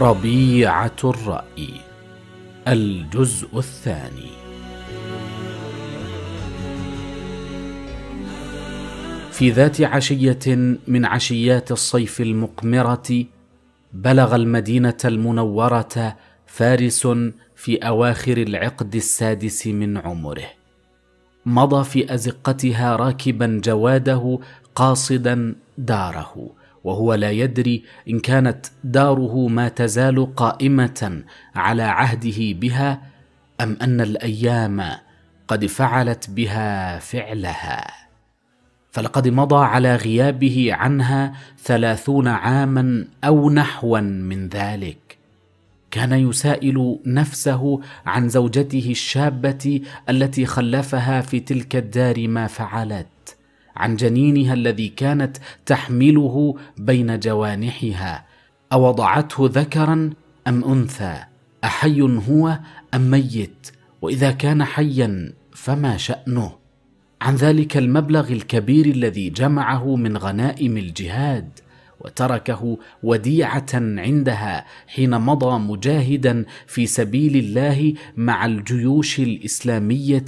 ربيعة الرأي الجزء الثاني في ذات عشية من عشيات الصيف المقمرة بلغ المدينة المنورة فارس في أواخر العقد السادس من عمره مضى في أزقتها راكبا جواده قاصدا داره وهو لا يدري ان كانت داره ما تزال قائمه على عهده بها ام ان الايام قد فعلت بها فعلها فلقد مضى على غيابه عنها ثلاثون عاما او نحوا من ذلك كان يسائل نفسه عن زوجته الشابه التي خلفها في تلك الدار ما فعلت عن جنينها الذي كانت تحمله بين جوانحها اوضعته ذكرا ام انثى احي هو ام ميت واذا كان حيا فما شانه عن ذلك المبلغ الكبير الذي جمعه من غنائم الجهاد وتركه وديعه عندها حين مضى مجاهدا في سبيل الله مع الجيوش الاسلاميه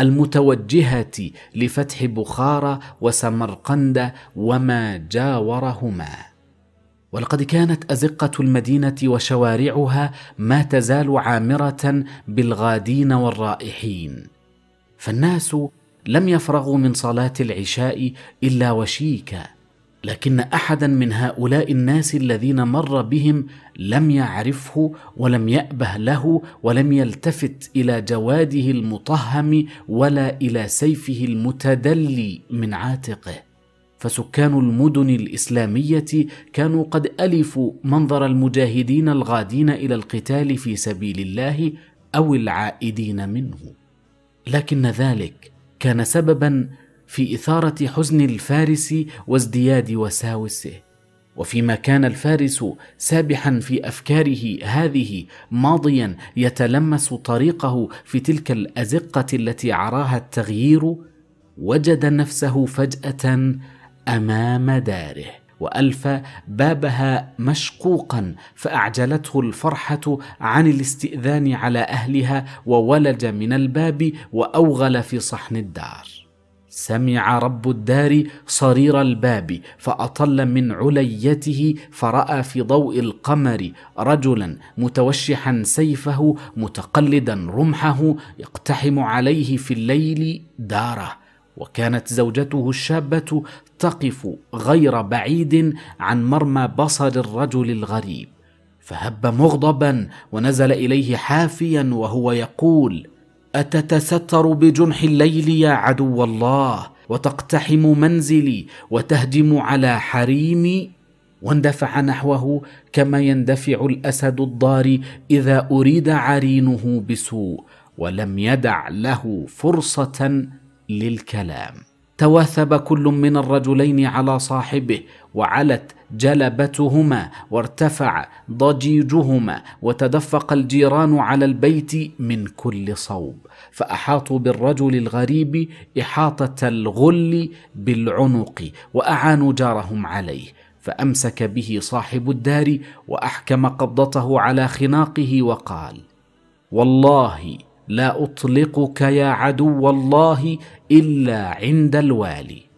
المتوجهه لفتح بخارى وسمرقند وما جاورهما ولقد كانت ازقه المدينه وشوارعها ما تزال عامره بالغادين والرائحين فالناس لم يفرغوا من صلاه العشاء الا وشيكا لكن احدا من هؤلاء الناس الذين مر بهم لم يعرفه ولم يابه له ولم يلتفت الى جواده المطهم ولا الى سيفه المتدلي من عاتقه فسكان المدن الاسلاميه كانوا قد الفوا منظر المجاهدين الغادين الى القتال في سبيل الله او العائدين منه لكن ذلك كان سببا في إثارة حزن الفارس وازدياد وساوسه وفيما كان الفارس سابحا في افكاره هذه ماضيا يتلمس طريقه في تلك الازقه التي عراها التغيير وجد نفسه فجاه امام داره والف بابها مشقوقا فاعجلته الفرحه عن الاستئذان على اهلها وولج من الباب واوغل في صحن الدار سمع رب الدار صرير الباب فاطل من عليته فراى في ضوء القمر رجلا متوشحا سيفه متقلدا رمحه يقتحم عليه في الليل داره وكانت زوجته الشابه تقف غير بعيد عن مرمى بصر الرجل الغريب فهب مغضبا ونزل اليه حافيا وهو يقول اتتستر بجنح الليل يا عدو الله وتقتحم منزلي وتهجم على حريمي واندفع نحوه كما يندفع الاسد الضار اذا اريد عرينه بسوء ولم يدع له فرصه للكلام تواثب كل من الرجلين على صاحبه وعلت جلبتهما وارتفع ضجيجهما وتدفق الجيران على البيت من كل صوب فاحاطوا بالرجل الغريب احاطه الغل بالعنق واعانوا جارهم عليه فامسك به صاحب الدار واحكم قبضته على خناقه وقال والله لا اطلقك يا عدو الله الا عند الوالي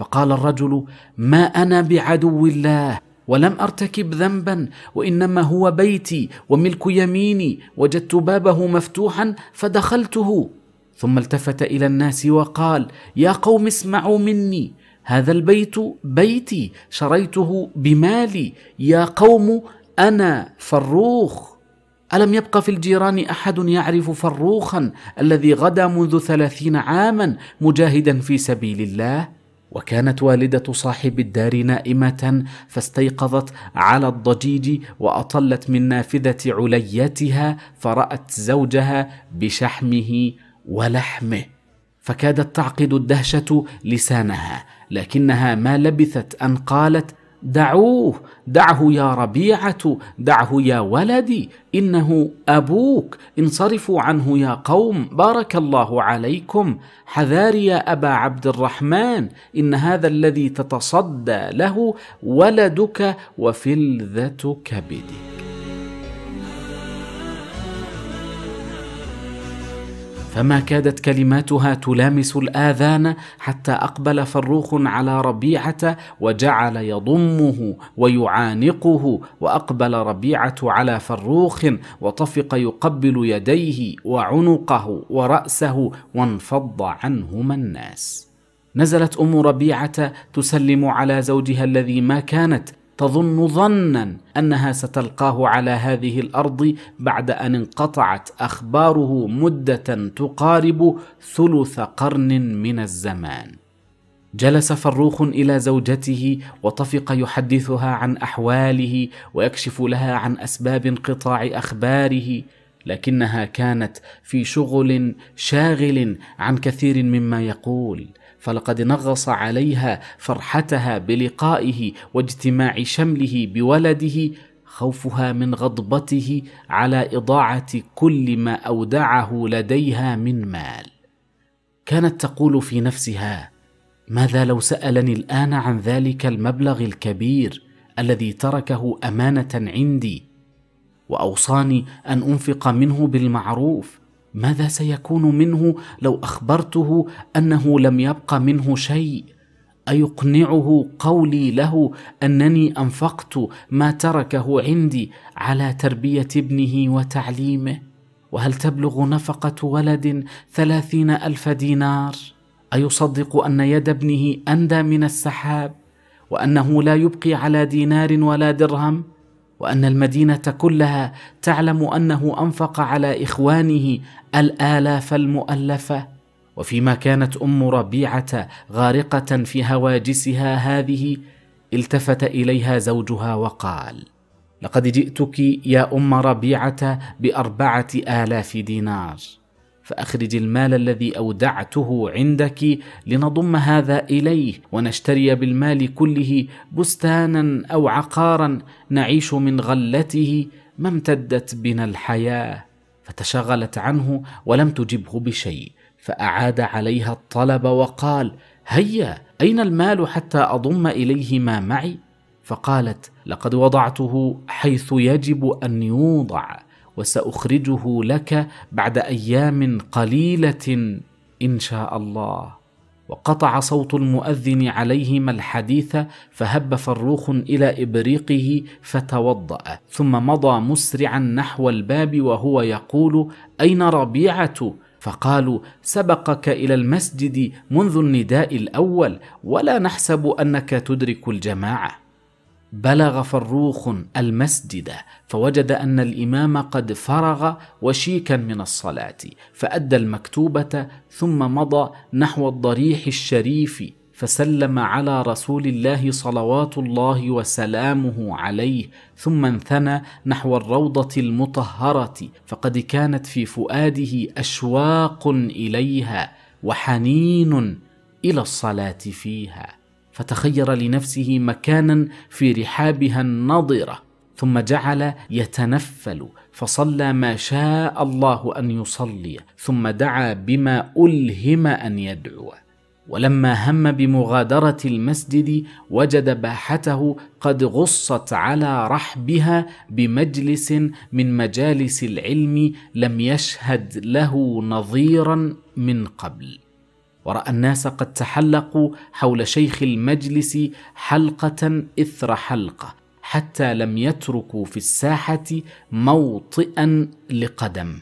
فقال الرجل ما انا بعدو الله ولم ارتكب ذنبا وانما هو بيتي وملك يميني وجدت بابه مفتوحا فدخلته ثم التفت الى الناس وقال يا قوم اسمعوا مني هذا البيت بيتي شريته بمالي يا قوم انا فروخ الم يبق في الجيران احد يعرف فروخا الذي غدا منذ ثلاثين عاما مجاهدا في سبيل الله وكانت والده صاحب الدار نائمه فاستيقظت على الضجيج واطلت من نافذه عليتها فرات زوجها بشحمه ولحمه فكادت تعقد الدهشه لسانها لكنها ما لبثت ان قالت دعوه دعه يا ربيعه دعه يا ولدي انه ابوك انصرفوا عنه يا قوم بارك الله عليكم حذاري يا ابا عبد الرحمن ان هذا الذي تتصدى له ولدك وفلذه كبدك فما كادت كلماتها تلامس الاذان حتى اقبل فروخ على ربيعه وجعل يضمه ويعانقه واقبل ربيعه على فروخ وطفق يقبل يديه وعنقه وراسه وانفض عنهما الناس نزلت ام ربيعه تسلم على زوجها الذي ما كانت تظن ظنا انها ستلقاه على هذه الارض بعد ان انقطعت اخباره مده تقارب ثلث قرن من الزمان جلس فروخ الى زوجته وطفق يحدثها عن احواله ويكشف لها عن اسباب انقطاع اخباره لكنها كانت في شغل شاغل عن كثير مما يقول فلقد نغص عليها فرحتها بلقائه واجتماع شمله بولده خوفها من غضبته على اضاعه كل ما اودعه لديها من مال كانت تقول في نفسها ماذا لو سالني الان عن ذلك المبلغ الكبير الذي تركه امانه عندي واوصاني ان انفق منه بالمعروف ماذا سيكون منه لو اخبرته انه لم يبق منه شيء ايقنعه قولي له انني انفقت ما تركه عندي على تربيه ابنه وتعليمه وهل تبلغ نفقه ولد ثلاثين الف دينار ايصدق ان يد ابنه اندى من السحاب وانه لا يبقي على دينار ولا درهم وان المدينه كلها تعلم انه انفق على اخوانه الالاف المؤلفه وفيما كانت ام ربيعه غارقه في هواجسها هذه التفت اليها زوجها وقال لقد جئتك يا ام ربيعه باربعه الاف دينار فاخرج المال الذي اودعته عندك لنضم هذا اليه ونشتري بالمال كله بستانا او عقارا نعيش من غلته ما امتدت بنا الحياه فتشغلت عنه ولم تجبه بشيء فاعاد عليها الطلب وقال هيا اين المال حتى اضم اليه ما معي فقالت لقد وضعته حيث يجب ان يوضع وساخرجه لك بعد ايام قليله ان شاء الله وقطع صوت المؤذن عليهما الحديث فهب فروخ الى ابريقه فتوضا ثم مضى مسرعا نحو الباب وهو يقول اين ربيعه فقالوا سبقك الى المسجد منذ النداء الاول ولا نحسب انك تدرك الجماعه بلغ فروخ المسجد فوجد ان الامام قد فرغ وشيكا من الصلاه فادى المكتوبه ثم مضى نحو الضريح الشريف فسلم على رسول الله صلوات الله وسلامه عليه ثم انثنى نحو الروضه المطهره فقد كانت في فؤاده اشواق اليها وحنين الى الصلاه فيها فتخير لنفسه مكانا في رحابها النضره ثم جعل يتنفل فصلى ما شاء الله ان يصلي ثم دعا بما الهم ان يدعو ولما هم بمغادره المسجد وجد باحته قد غصت على رحبها بمجلس من مجالس العلم لم يشهد له نظيرا من قبل وراى الناس قد تحلقوا حول شيخ المجلس حلقه اثر حلقه حتى لم يتركوا في الساحه موطئا لقدم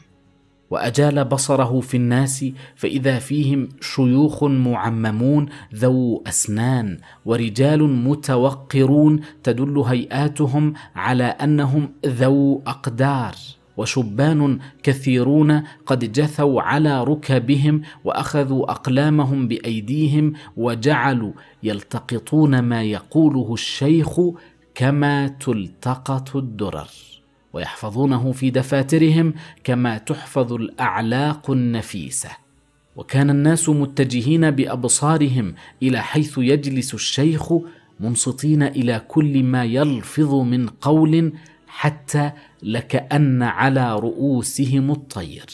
واجال بصره في الناس فاذا فيهم شيوخ معممون ذو اسنان ورجال متوقرون تدل هيئاتهم على انهم ذو اقدار وشبان كثيرون قد جثوا على ركبهم واخذوا اقلامهم بايديهم وجعلوا يلتقطون ما يقوله الشيخ كما تلتقط الدرر ويحفظونه في دفاترهم كما تحفظ الاعلاق النفيسه وكان الناس متجهين بابصارهم الى حيث يجلس الشيخ منصتين الى كل ما يلفظ من قول حتى لكأن على رؤوسهم الطير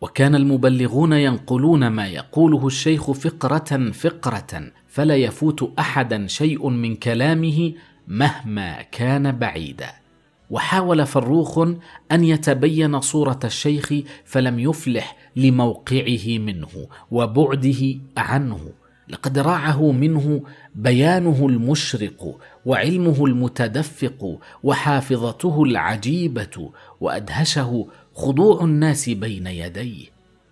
وكان المبلغون ينقلون ما يقوله الشيخ فقرة فقرة فلا يفوت أحدا شيء من كلامه مهما كان بعيدا وحاول فروخ أن يتبين صورة الشيخ فلم يفلح لموقعه منه وبعده عنه لقد راعه منه بيانه المشرق وعلمه المتدفق وحافظته العجيبه وادهشه خضوع الناس بين يديه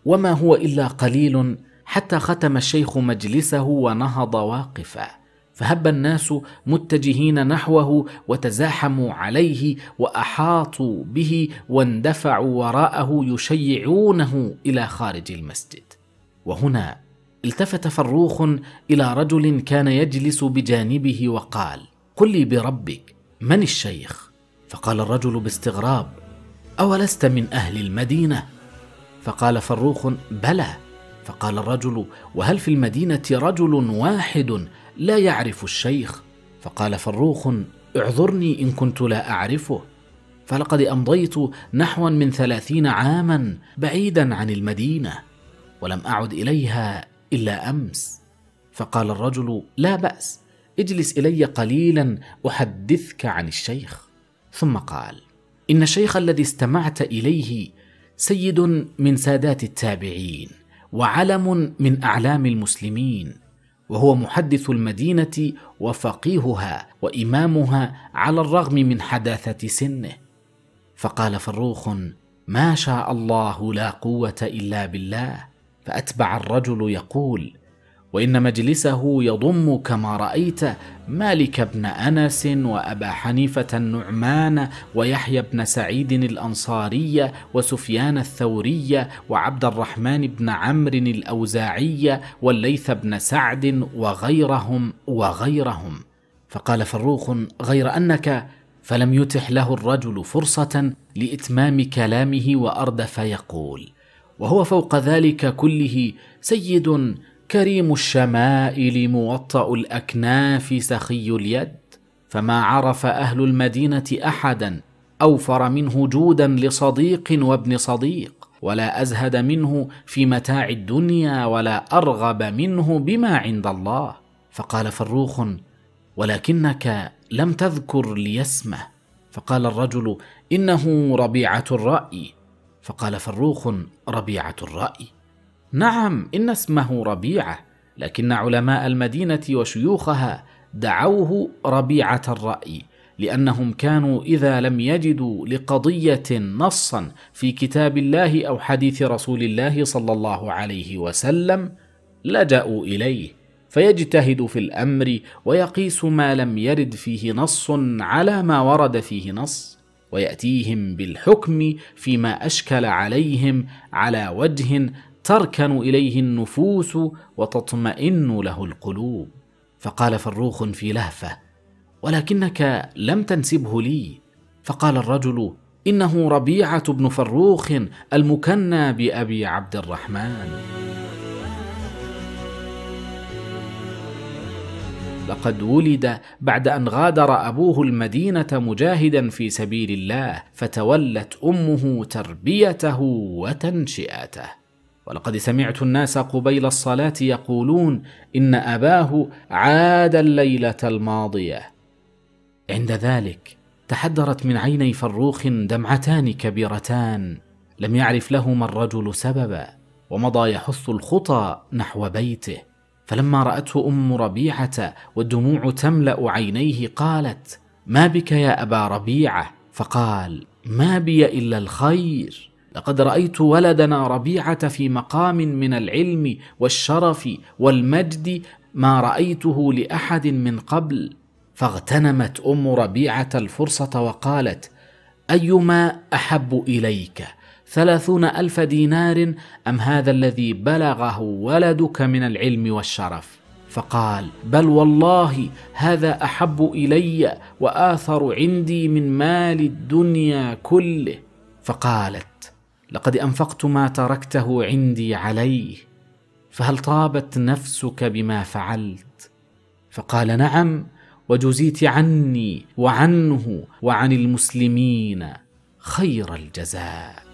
وما هو الا قليل حتى ختم الشيخ مجلسه ونهض واقفا فهب الناس متجهين نحوه وتزاحموا عليه واحاطوا به واندفعوا وراءه يشيعونه الى خارج المسجد وهنا التفت فروخ الى رجل كان يجلس بجانبه وقال قل لي بربك من الشيخ فقال الرجل باستغراب اولست من اهل المدينه فقال فروخ بلى فقال الرجل وهل في المدينه رجل واحد لا يعرف الشيخ فقال فروخ اعذرني ان كنت لا اعرفه فلقد امضيت نحوا من ثلاثين عاما بعيدا عن المدينه ولم اعد اليها الا امس فقال الرجل لا باس اجلس الي قليلا احدثك عن الشيخ ثم قال ان الشيخ الذي استمعت اليه سيد من سادات التابعين وعلم من اعلام المسلمين وهو محدث المدينه وفقيهها وامامها على الرغم من حداثه سنه فقال فروخ ما شاء الله لا قوه الا بالله فاتبع الرجل يقول وان مجلسه يضم كما رايت مالك بن انس وابا حنيفه النعمان ويحيى بن سعيد الانصاري وسفيان الثوري وعبد الرحمن بن عمرو الاوزاعي والليث بن سعد وغيرهم وغيرهم فقال فروخ غير انك فلم يتح له الرجل فرصه لاتمام كلامه واردف يقول وهو فوق ذلك كله سيد كريم الشمائل موطا الاكناف سخي اليد فما عرف اهل المدينه احدا اوفر منه جودا لصديق وابن صديق ولا ازهد منه في متاع الدنيا ولا ارغب منه بما عند الله فقال فروخ ولكنك لم تذكر لي اسمه فقال الرجل انه ربيعه الراي فقال فروخ ربيعه الراي نعم ان اسمه ربيعه لكن علماء المدينه وشيوخها دعوه ربيعه الراي لانهم كانوا اذا لم يجدوا لقضيه نصا في كتاب الله او حديث رسول الله صلى الله عليه وسلم لجاوا اليه فيجتهد في الامر ويقيس ما لم يرد فيه نص على ما ورد فيه نص وياتيهم بالحكم فيما اشكل عليهم على وجه تركن اليه النفوس وتطمئن له القلوب فقال فروخ في لهفه ولكنك لم تنسبه لي فقال الرجل انه ربيعه بن فروخ المكنى بابي عبد الرحمن لقد ولد بعد ان غادر ابوه المدينه مجاهدا في سبيل الله فتولت امه تربيته وتنشئته ولقد سمعت الناس قبيل الصلاه يقولون ان اباه عاد الليله الماضيه عند ذلك تحدرت من عيني فروخ دمعتان كبيرتان لم يعرف لهما الرجل سببا ومضى يحث الخطى نحو بيته فلما راته ام ربيعه والدموع تملا عينيه قالت ما بك يا ابا ربيعه فقال ما بي الا الخير لقد رايت ولدنا ربيعه في مقام من العلم والشرف والمجد ما رايته لاحد من قبل فاغتنمت ام ربيعه الفرصه وقالت ايما احب اليك ثلاثون ألف دينار أم هذا الذي بلغه ولدك من العلم والشرف فقال بل والله هذا أحب إلي وآثر عندي من مال الدنيا كله فقالت لقد أنفقت ما تركته عندي عليه فهل طابت نفسك بما فعلت فقال نعم وجزيت عني وعنه وعن المسلمين خير الجزاء